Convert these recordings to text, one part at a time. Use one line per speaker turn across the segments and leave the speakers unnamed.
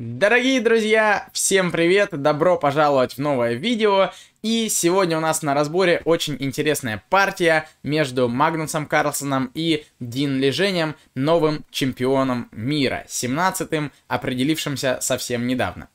Дорогие друзья, всем привет, добро пожаловать в новое видео. И сегодня у нас на разборе очень интересная партия между Магнусом Карлсоном и Дин Леженем, новым чемпионом мира, 17-м, определившимся совсем недавно.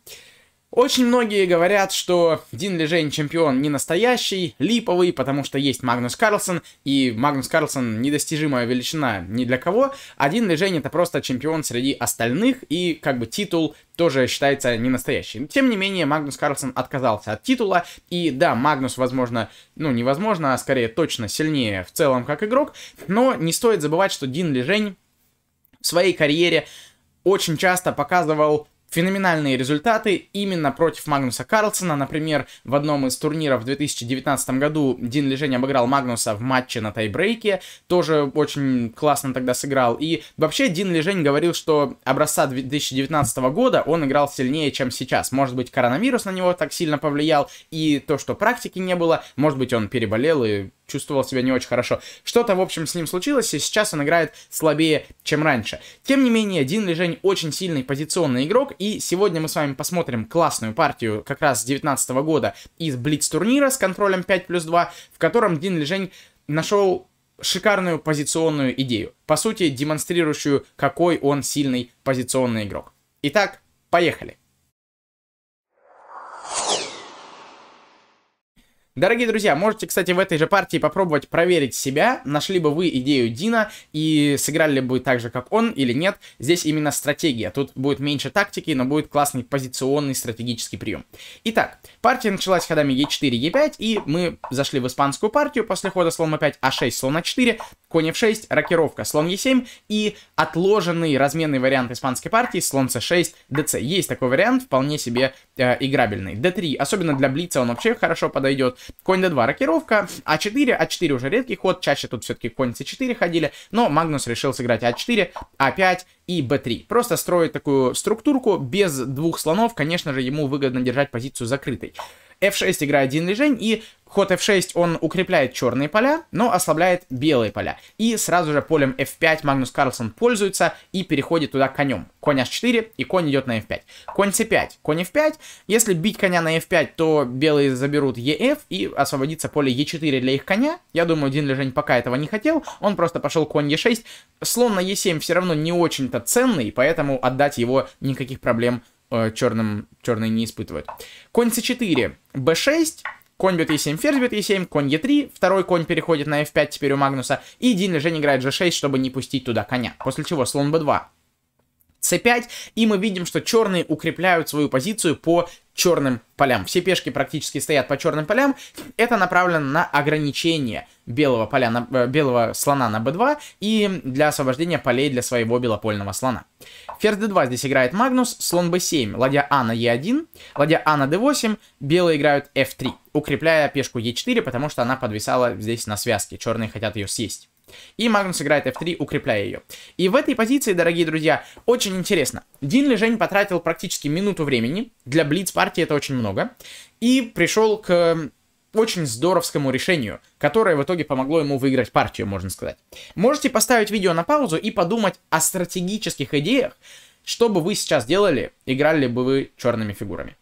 Очень многие говорят, что Дин Лежейн чемпион не настоящий, липовый, потому что есть Магнус Карлсон, и Магнус Карлсон недостижимая величина ни для кого, а Дин Лежейн это просто чемпион среди остальных, и как бы титул тоже считается не настоящим. Тем не менее, Магнус Карлсон отказался от титула, и да, Магнус, возможно, ну невозможно, а скорее точно сильнее в целом как игрок, но не стоит забывать, что Дин Лежейн в своей карьере очень часто показывал феноменальные результаты именно против Магнуса Карлсона. Например, в одном из турниров в 2019 году Дин Лежень обыграл Магнуса в матче на тайбрейке. Тоже очень классно тогда сыграл. И вообще Дин Лежень говорил, что образца 2019 года он играл сильнее, чем сейчас. Может быть, коронавирус на него так сильно повлиял, и то, что практики не было, может быть, он переболел и чувствовал себя не очень хорошо. Что-то, в общем, с ним случилось, и сейчас он играет слабее, чем раньше. Тем не менее, Дин Лежень очень сильный позиционный игрок, и сегодня мы с вами посмотрим классную партию как раз с 19 -го года из Блиц-турнира с контролем 5 плюс 2, в котором Дин Лежень нашел шикарную позиционную идею, по сути демонстрирующую, какой он сильный позиционный игрок. Итак, поехали! Дорогие друзья, можете, кстати, в этой же партии попробовать проверить себя, нашли бы вы идею Дина и сыграли бы так же, как он или нет. Здесь именно стратегия, тут будет меньше тактики, но будет классный позиционный стратегический прием. Итак, партия началась ходами Е4, Е5, и мы зашли в испанскую партию после хода слон А5, А6, слон А4 конь f6, рокировка, слон e7 и отложенный разменный вариант испанской партии, слон c6, dc. Есть такой вариант, вполне себе э, играбельный. d3, особенно для блица он вообще хорошо подойдет. Конь d2, рокировка, a 4 a 4 уже редкий ход, чаще тут все-таки конь c4 ходили, но Магнус решил сыграть a 4 a 5 и b3. Просто строит такую структурку. Без двух слонов, конечно же, ему выгодно держать позицию закрытой. f6 играет один лежень, и ход f6, он укрепляет черные поля, но ослабляет белые поля. И сразу же полем f5 Магнус Карлсон пользуется и переходит туда конем. Конь h4, и конь идет на f5. Конь c5, конь f5. Если бить коня на f5, то белые заберут ef, и освободится поле e4 для их коня. Я думаю, один лежень пока этого не хотел, он просто пошел конь e6. Слон на e7 все равно не очень каким-то ценный, поэтому отдать его никаких проблем э, черным, черные не испытывают. Конь c4, b6, конь бьет e7, ферзь бьет e7, конь e3, второй конь переходит на f5 теперь у Магнуса, и Дин Лежен играет g6, чтобы не пустить туда коня, после чего слон b2 c5, и мы видим, что черные укрепляют свою позицию по черным полям. Все пешки практически стоят по черным полям. Это направлено на ограничение белого, поля на, э, белого слона на b2 и для освобождения полей для своего белопольного слона. Ферзь d2 здесь играет Магнус, слон b7, ладья а на e1, ладья а на d8, белые играют f3, укрепляя пешку e4, потому что она подвисала здесь на связке, черные хотят ее съесть. И Магнус играет f3, укрепляя ее. И в этой позиции, дорогие друзья, очень интересно. Дин Лежень потратил практически минуту времени. Для блиц-партии это очень много. И пришел к очень здоровскому решению, которое в итоге помогло ему выиграть партию, можно сказать. Можете поставить видео на паузу и подумать о стратегических идеях, что бы вы сейчас делали, играли бы вы черными фигурами.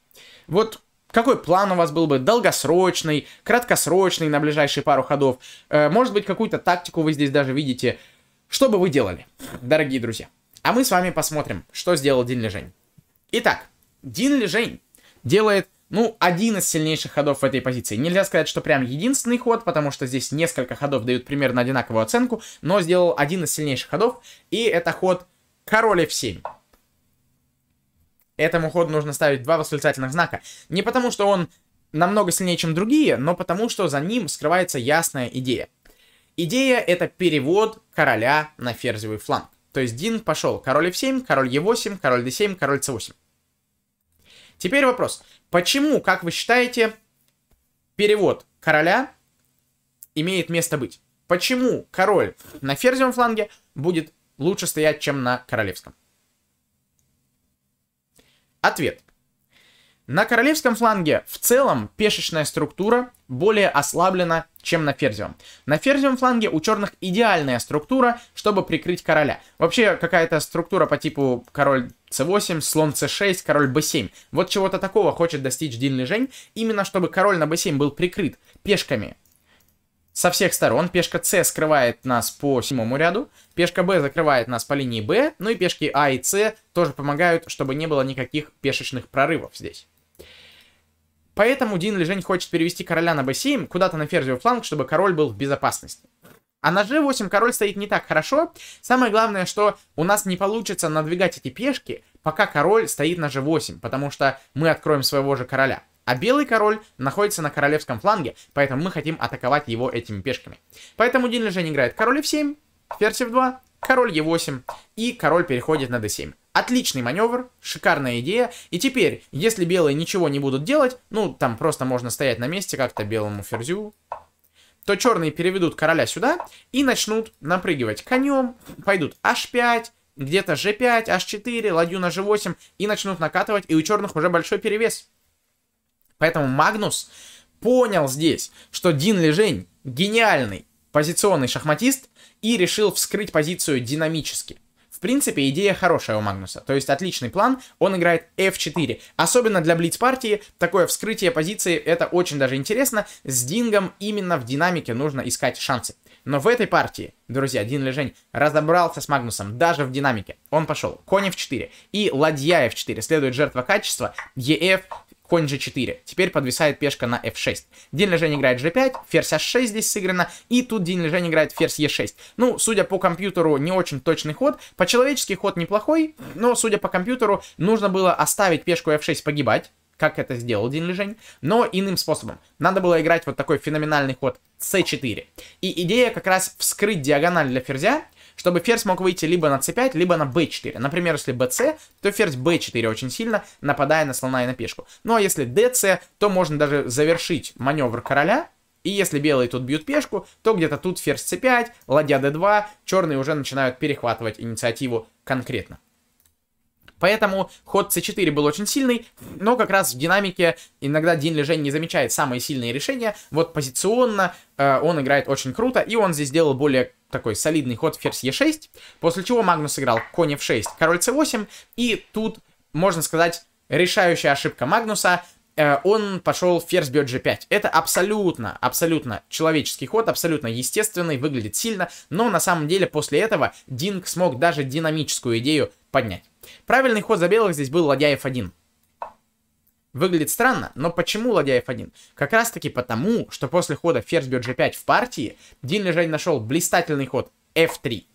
Вот какой план у вас был бы, долгосрочный, краткосрочный на ближайшие пару ходов, э, может быть, какую-то тактику вы здесь даже видите. Что бы вы делали, дорогие друзья? А мы с вами посмотрим, что сделал Дин Лежень. Итак, Дин Лежень делает, ну, один из сильнейших ходов в этой позиции. Нельзя сказать, что прям единственный ход, потому что здесь несколько ходов дают примерно одинаковую оценку, но сделал один из сильнейших ходов, и это ход король f7 этому ходу нужно ставить два восклицательных знака. Не потому, что он намного сильнее, чем другие, но потому, что за ним скрывается ясная идея. Идея — это перевод короля на ферзевый фланг. То есть Дин пошел король f7, король e8, король d7, король c8. Теперь вопрос. Почему, как вы считаете, перевод короля имеет место быть? Почему король на ферзевом фланге будет лучше стоять, чем на королевском? Ответ. На королевском фланге в целом пешечная структура более ослаблена, чем на ферзевом. На ферзевом фланге у черных идеальная структура, чтобы прикрыть короля. Вообще какая-то структура по типу король c8, слон c6, король b7. Вот чего-то такого хочет достичь Дин Лежень, именно чтобы король на b7 был прикрыт пешками со всех сторон пешка С скрывает нас по седьмому ряду, пешка Б закрывает нас по линии Б, ну и пешки А и С тоже помогают, чтобы не было никаких пешечных прорывов здесь. Поэтому Дин Лежень хочет перевести короля на b7 куда-то на ферзевый фланг, чтобы король был в безопасности. А на g8 король стоит не так хорошо. Самое главное, что у нас не получится надвигать эти пешки, пока король стоит на g8, потому что мы откроем своего же короля. А белый король находится на королевском фланге, поэтому мы хотим атаковать его этими пешками. Поэтому Дин Лежень играет король f7, ферзь f2, король e8 и король переходит на d7. Отличный маневр, шикарная идея. И теперь, если белые ничего не будут делать, ну там просто можно стоять на месте как-то белому ферзю, то черные переведут короля сюда и начнут напрыгивать конем, пойдут h5, где-то g5, h4, ладью на g8 и начнут накатывать, и у черных уже большой перевес. Поэтому Магнус понял здесь, что Дин Лежень гениальный позиционный шахматист и решил вскрыть позицию динамически. В принципе, идея хорошая у Магнуса, то есть отличный план, он играет f4. Особенно для блиц-партии такое вскрытие позиции, это очень даже интересно, с Дингом именно в динамике нужно искать шансы. Но в этой партии, друзья, Дин Лежень разобрался с Магнусом даже в динамике. Он пошел конь f4 и ладья f4, следует жертва качества, ef, конь g4. Теперь подвисает пешка на f6. День Лежень играет g5, ферзь h6 здесь сыграно и тут День Лежень играет ферзь e6. Ну, судя по компьютеру, не очень точный ход. По-человечески ход неплохой, но, судя по компьютеру, нужно было оставить пешку f6 погибать, как это сделал Дин Лежень, но иным способом. Надо было играть вот такой феноменальный ход c4. И идея как раз вскрыть диагональ для ферзя, чтобы ферзь мог выйти либо на c5, либо на b4. Например, если bc, то ферзь b4 очень сильно, нападая на слона и на пешку. Ну а если dc, то можно даже завершить маневр короля, и если белые тут бьют пешку, то где-то тут ферзь c5, ладья d2, черные уже начинают перехватывать инициативу конкретно. Поэтому ход c4 был очень сильный, но как раз в динамике иногда Дин Лежень не замечает самые сильные решения. Вот позиционно э, он играет очень круто, и он здесь сделал более такой солидный ход ферзь e6, после чего Магнус играл конь f6, король c8, и тут, можно сказать, решающая ошибка Магнуса, э, он пошел ферзь бьет g5. Это абсолютно, абсолютно человеческий ход, абсолютно естественный, выглядит сильно, но на самом деле после этого Динг смог даже динамическую идею поднять. Правильный ход за белых здесь был ладья f 1. Выглядит странно, но почему ладья f1? Как раз таки потому, что после хода ферзь бьет g5 в партии, Дин Жень нашел блистательный ход f3.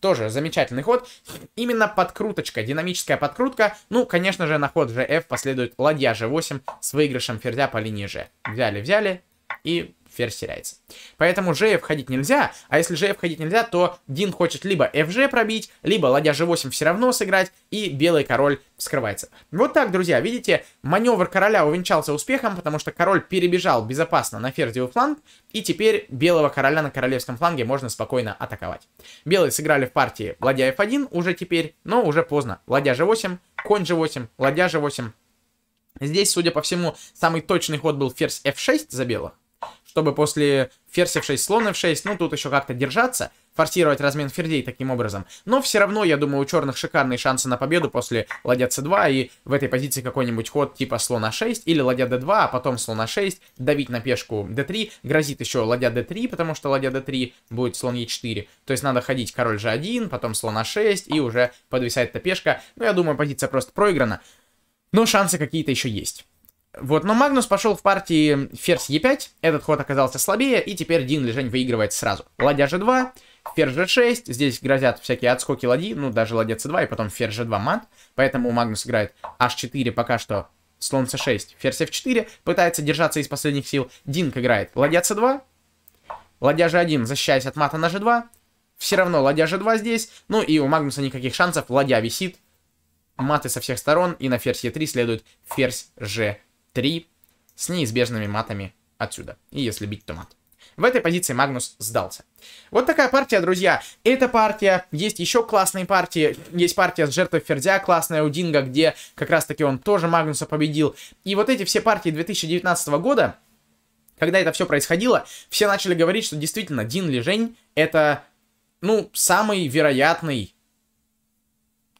Тоже замечательный ход. Именно подкруточка, динамическая подкрутка. Ну, конечно же, на ход gf последует ладья g8 с выигрышем ферзя по линии g. Взяли, взяли и ферзь теряется. Поэтому g входить нельзя, а если g входить нельзя, то Дин хочет либо fg пробить, либо ладья g8 все равно сыграть, и белый король вскрывается. Вот так, друзья, видите, маневр короля увенчался успехом, потому что король перебежал безопасно на ферзевый фланг, и теперь белого короля на королевском фланге можно спокойно атаковать. Белые сыграли в партии ладья f1 уже теперь, но уже поздно. Ладья g8, конь g8, ладья g8. Здесь, судя по всему, самый точный ход был ферзь f6 за белых чтобы после ферзя в 6, слона в 6, ну тут еще как-то держаться, форсировать размен ферзей таким образом. Но все равно, я думаю, у черных шикарные шансы на победу после ладья c2 и в этой позиции какой-нибудь ход типа слон a а 6 или ладья d2, а потом слон a а 6, давить на пешку d3, грозит еще ладья d3, потому что ладья d3 будет слон e4, то есть надо ходить король g1, потом слон a а 6 и уже подвисает эта пешка. Ну я думаю, позиция просто проиграна, но шансы какие-то еще есть. Вот, но Магнус пошел в партии ферзь e5, этот ход оказался слабее, и теперь Дин Лежень выигрывает сразу. Ладья g2, ферзь g6, здесь грозят всякие отскоки ладьи, ну, даже ладья c2 и потом ферзь g2 мат, поэтому Магнус играет h4 пока что слон c6, ферзь f4, пытается держаться из последних сил, Динк играет ладья c2, ладья g1, защищаясь от мата на g2, все равно ладья g2 здесь, ну и у Магнуса никаких шансов, ладья висит, маты со всех сторон, и на ферзь e3 следует ферзь g3. 3 с неизбежными матами отсюда. И если бить, то мат. В этой позиции Магнус сдался. Вот такая партия, друзья. Эта партия, есть еще классные партии. Есть партия с жертвой Ферзя, классная у Динга, где как раз-таки он тоже Магнуса победил. И вот эти все партии 2019 года, когда это все происходило, все начали говорить, что действительно Дин Лежень это, ну, самый вероятный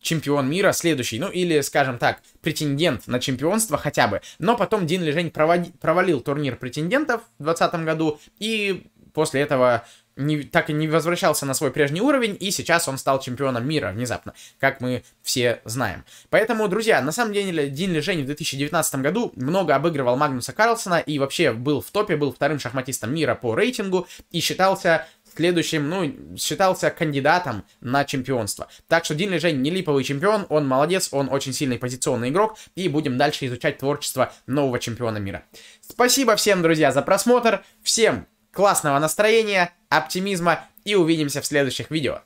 чемпион мира следующий, ну или, скажем так, претендент на чемпионство хотя бы. Но потом Дин Лежень проводи, провалил турнир претендентов в 2020 году и после этого не, так и не возвращался на свой прежний уровень, и сейчас он стал чемпионом мира внезапно, как мы все знаем. Поэтому, друзья, на самом деле Дин Лежень в 2019 году много обыгрывал Магнуса Карлсона и вообще был в топе, был вторым шахматистом мира по рейтингу и считался следующим, ну, считался кандидатом на чемпионство. Так что Дин Лежень не липовый чемпион, он молодец, он очень сильный позиционный игрок, и будем дальше изучать творчество нового чемпиона мира. Спасибо всем, друзья, за просмотр, всем классного настроения, оптимизма, и увидимся в следующих видео.